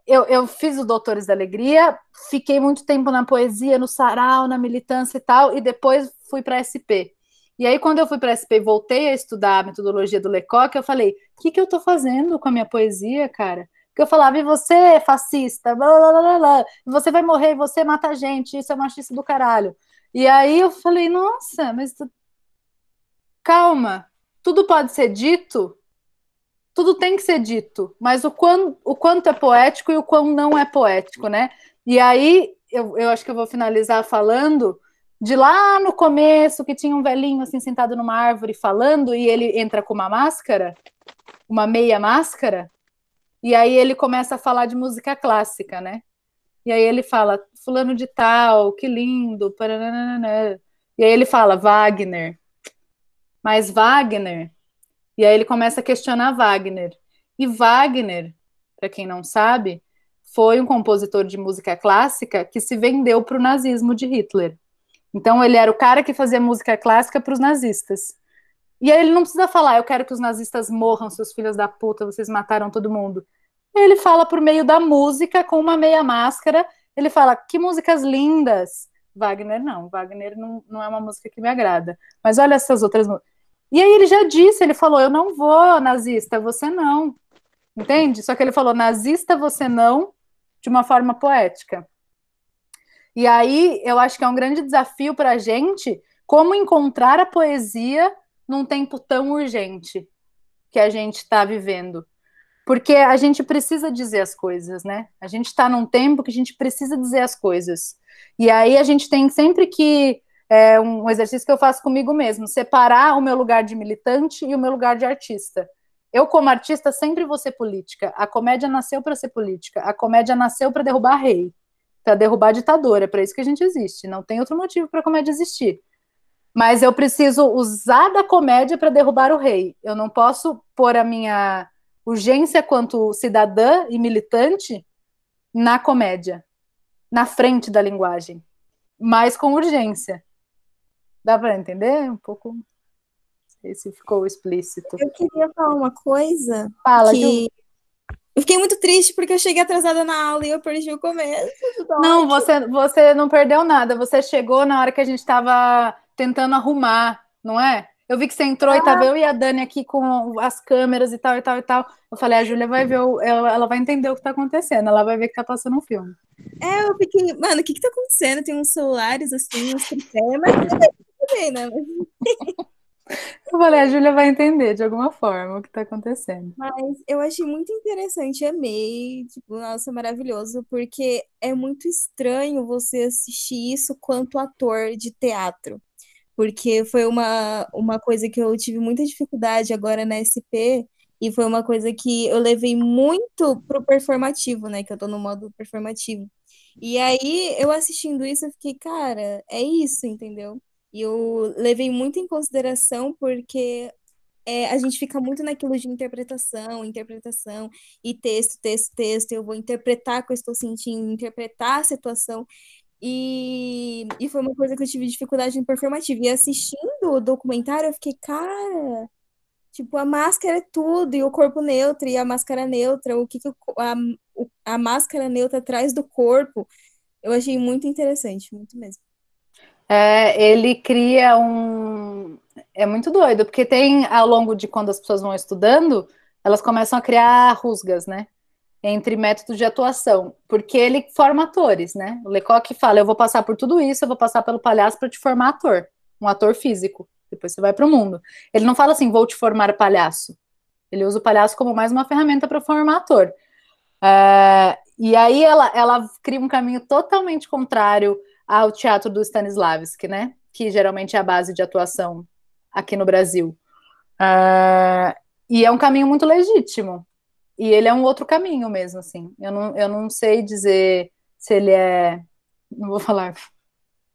eu, eu fiz o Doutores da Alegria, fiquei muito tempo na poesia, no sarau, na militância e tal, e depois fui para SP. E aí, quando eu fui para a SP voltei a estudar a metodologia do Lecoq, eu falei: o que, que eu estou fazendo com a minha poesia, cara? que eu falava, e você é fascista, blá, blá, blá, blá, você vai morrer, você mata a gente, isso é machista do caralho. E aí eu falei, nossa, mas calma, tudo pode ser dito, tudo tem que ser dito, mas o, quão, o quanto é poético e o quão não é poético, né? E aí eu, eu acho que eu vou finalizar falando de lá no começo que tinha um velhinho assim sentado numa árvore falando e ele entra com uma máscara, uma meia máscara, e aí ele começa a falar de música clássica, né? E aí ele fala, fulano de tal, que lindo, paranana. E aí ele fala, Wagner. Mas Wagner. E aí ele começa a questionar Wagner. E Wagner, para quem não sabe, foi um compositor de música clássica que se vendeu para o nazismo de Hitler. Então ele era o cara que fazia música clássica para os nazistas. E aí ele não precisa falar, eu quero que os nazistas morram, seus filhos da puta, vocês mataram todo mundo. Ele fala por meio da música, com uma meia máscara. Ele fala: que músicas lindas! Wagner não, Wagner não, não é uma música que me agrada. Mas olha essas outras músicas. E aí ele já disse, ele falou: Eu não vou, nazista, você não. Entende? Só que ele falou: Nazista, você não, de uma forma poética. E aí eu acho que é um grande desafio para a gente como encontrar a poesia num tempo tão urgente que a gente está vivendo porque a gente precisa dizer as coisas, né? A gente está num tempo que a gente precisa dizer as coisas. E aí a gente tem sempre que é um exercício que eu faço comigo mesmo, separar o meu lugar de militante e o meu lugar de artista. Eu, como artista, sempre vou ser política. A comédia nasceu para ser política. A comédia nasceu para derrubar rei, para derrubar ditador. É para isso que a gente existe. Não tem outro motivo para a comédia existir. Mas eu preciso usar da comédia para derrubar o rei. Eu não posso pôr a minha urgência quanto cidadã e militante na comédia, na frente da linguagem, mas com urgência. Dá para entender um pouco? se ficou explícito. Eu queria falar uma coisa. Fala, que... Eu fiquei muito triste porque eu cheguei atrasada na aula e eu perdi o começo. Não, você, você não perdeu nada. Você chegou na hora que a gente estava tentando arrumar, não é? Eu vi que você entrou tá ah. e tava eu e a Dani aqui com as câmeras e tal e tal e tal. Eu falei, a Júlia vai ver, o, ela, ela, vai entender o que tá acontecendo, ela vai ver que tá passando um filme. É, eu fiquei, mano, o que que tá acontecendo? Tem uns celulares assim, uns sistemas, também, né? Eu falei, a Júlia vai entender de alguma forma o que tá acontecendo. Mas eu achei muito interessante, amei, tipo, nossa, maravilhoso, porque é muito estranho você assistir isso quanto ator de teatro porque foi uma, uma coisa que eu tive muita dificuldade agora na SP, e foi uma coisa que eu levei muito pro performativo, né? Que eu tô no modo performativo. E aí, eu assistindo isso, eu fiquei, cara, é isso, entendeu? E eu levei muito em consideração porque é, a gente fica muito naquilo de interpretação, interpretação, e texto, texto, texto, eu vou interpretar o que eu estou sentindo, interpretar a situação. E, e foi uma coisa que eu tive dificuldade em performativa. E assistindo o documentário, eu fiquei, cara, tipo, a máscara é tudo, e o corpo neutro, e a máscara neutra, o que, que a, a máscara neutra traz do corpo. Eu achei muito interessante, muito mesmo. É, ele cria um. É muito doido, porque tem, ao longo de quando as pessoas vão estudando, elas começam a criar rusgas, né? entre métodos de atuação, porque ele forma atores, né? O Lecoq fala: eu vou passar por tudo isso, eu vou passar pelo palhaço para te formar ator, um ator físico. Depois você vai para o mundo. Ele não fala assim: vou te formar palhaço. Ele usa o palhaço como mais uma ferramenta para formar ator. Ah, e aí ela, ela cria um caminho totalmente contrário ao teatro do Stanislavski, né? Que geralmente é a base de atuação aqui no Brasil. Ah, e é um caminho muito legítimo, e ele é um outro caminho mesmo, assim. Eu não, eu não sei dizer se ele é. Não vou falar.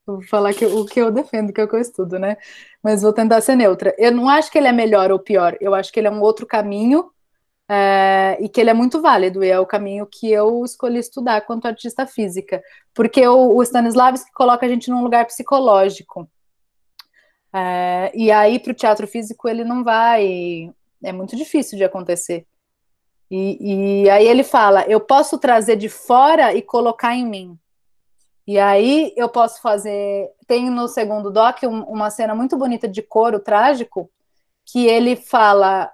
Vou falar que, o que eu defendo, que é o que eu estudo, né? Mas vou tentar ser neutra. Eu não acho que ele é melhor ou pior. Eu acho que ele é um outro caminho é, e que ele é muito válido. E é o caminho que eu escolhi estudar quanto artista física. Porque o, o Stanislavski coloca a gente num lugar psicológico. É, e aí, para o teatro físico, ele não vai. É muito difícil de acontecer. E, e aí ele fala: eu posso trazer de fora e colocar em mim. E aí eu posso fazer. Tem no segundo doc um, uma cena muito bonita de coro trágico que ele fala: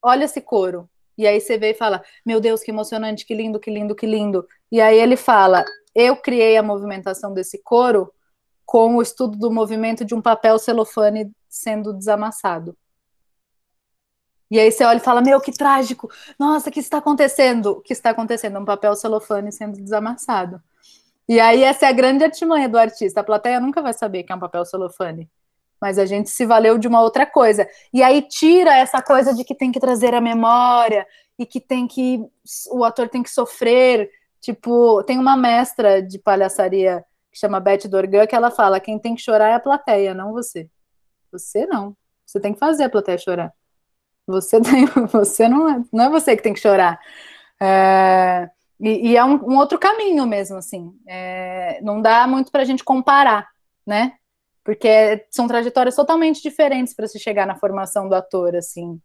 olha esse coro. E aí você vê e fala: meu Deus, que emocionante, que lindo, que lindo, que lindo. E aí ele fala: eu criei a movimentação desse coro com o estudo do movimento de um papel celofane sendo desamassado. E aí você olha e fala, meu, que trágico! Nossa, o que está acontecendo? O que está acontecendo? Um papel celofane sendo desamassado. E aí essa é a grande artimanha do artista. A plateia nunca vai saber que é um papel celofane. Mas a gente se valeu de uma outra coisa. E aí tira essa coisa de que tem que trazer a memória e que tem que. o ator tem que sofrer. Tipo, tem uma mestra de palhaçaria que chama Beth Dorgan, que ela fala: quem tem que chorar é a plateia, não você. Você não. Você tem que fazer a plateia chorar. Você, tem, você não, é, não é você que tem que chorar. É, e, e, é um, um, outro caminho mesmo, assim. É, não dá muito para a gente comparar, né? Porque é, são trajetórias totalmente diferentes para se chegar na formação do ator, assim.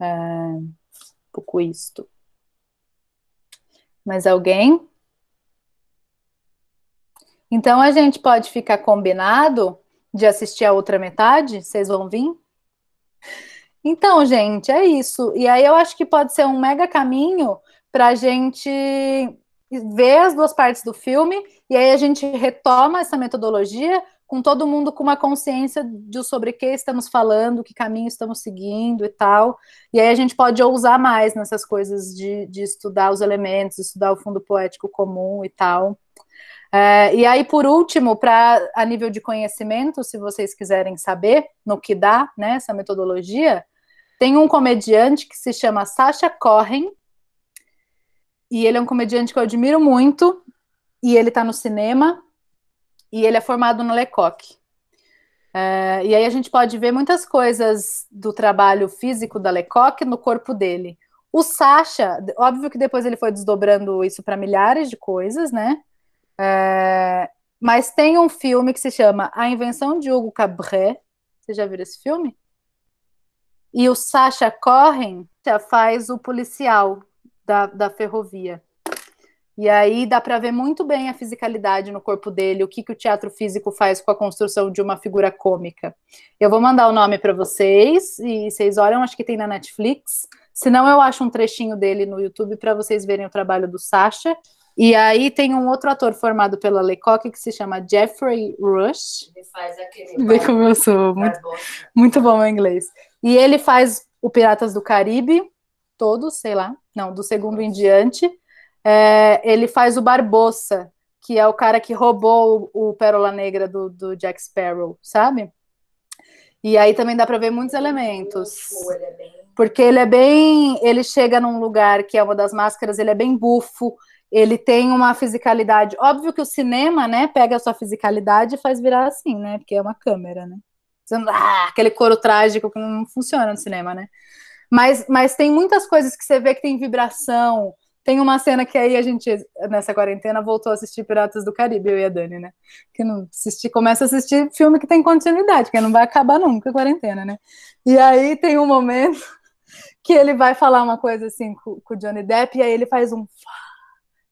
É, um pouco isto. Mais alguém? Então a gente pode ficar combinado de assistir a outra metade? Vocês vão vir? Então, gente, é isso. E aí eu acho que pode ser um mega caminho para a gente ver as duas partes do filme e aí a gente retoma essa metodologia com todo mundo com uma consciência de sobre que estamos falando, que caminho estamos seguindo e tal. E aí a gente pode ousar mais nessas coisas de, de estudar os elementos, estudar o fundo poético comum e tal. É, e aí, por último, para a nível de conhecimento, se vocês quiserem saber no que dá né, essa metodologia, tem um comediante que se chama Sacha Cohen, e ele é um comediante que eu admiro muito, e ele está no cinema, e ele é formado no Lecoq. É, e aí a gente pode ver muitas coisas do trabalho físico da Lecoq no corpo dele. O Sacha, óbvio que depois ele foi desdobrando isso para milhares de coisas, né? É, mas tem um filme que se chama A Invenção de Hugo Cabret. Você já viu esse filme? E o Sacha Corren faz o policial da, da ferrovia. E aí dá para ver muito bem a fisicalidade no corpo dele, o que, que o teatro físico faz com a construção de uma figura cômica. Eu vou mandar o nome para vocês e vocês olham, acho que tem na Netflix. Se não, eu acho um trechinho dele no YouTube para vocês verem o trabalho do Sacha. E aí tem um outro ator formado pela Lecoq que se chama Jeffrey Rush. Ele faz aquele. Vê como eu sou. Muito, muito bom em inglês. E ele faz o Piratas do Caribe, todos, sei lá, não, do segundo em diante. É, ele faz o Barbossa, que é o cara que roubou o, o Pérola Negra do, do, Jack Sparrow, sabe? E aí também dá para ver muitos elementos. É é Porque ele é bem. Ele chega num lugar que é uma das máscaras, ele é bem bufo ele tem uma fisicalidade. Óbvio que o cinema, né, pega a sua fisicalidade e faz virar assim, né? Porque é uma câmera, né? Ah, aquele coro trágico que não funciona no cinema, né? Mas, mas tem muitas coisas que você vê que tem vibração. Tem uma cena que aí a gente, nessa quarentena, voltou a assistir Piratas do Caribe, eu e a Dani, né? Que não assisti, começa a assistir filme que tem continuidade, que não vai acabar nunca a quarentena, né? E aí tem um momento que ele vai falar uma coisa assim com, com o Johnny Depp, e aí ele faz um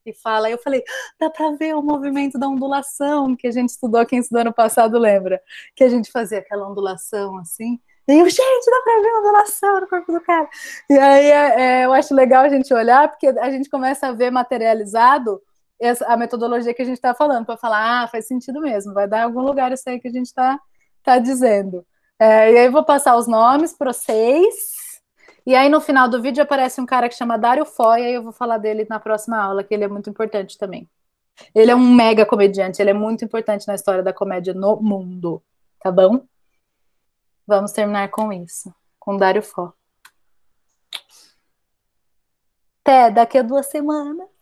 e fala. Eu falei, ah, dá para ver o movimento da ondulação que a gente estudou, quem estudou ano passado lembra, que a gente fazia aquela ondulação assim. E eu, gente, dá para ver a ondulação no corpo do cara. E aí é, é, eu acho legal a gente olhar, porque a gente começa a ver materializado essa, a metodologia que a gente está falando, para falar, ah, faz sentido mesmo, vai dar em algum lugar isso aí que a gente está tá dizendo. É, e aí eu vou passar os nomes para vocês. E aí no final do vídeo aparece um cara que chama Dario Foy, e eu vou falar dele na próxima aula, que ele é muito importante também. Ele é um mega comediante, ele é muito importante na história da comédia no mundo, tá bom? Vamos terminar com isso, com Dario Fó. Até daqui a duas semanas.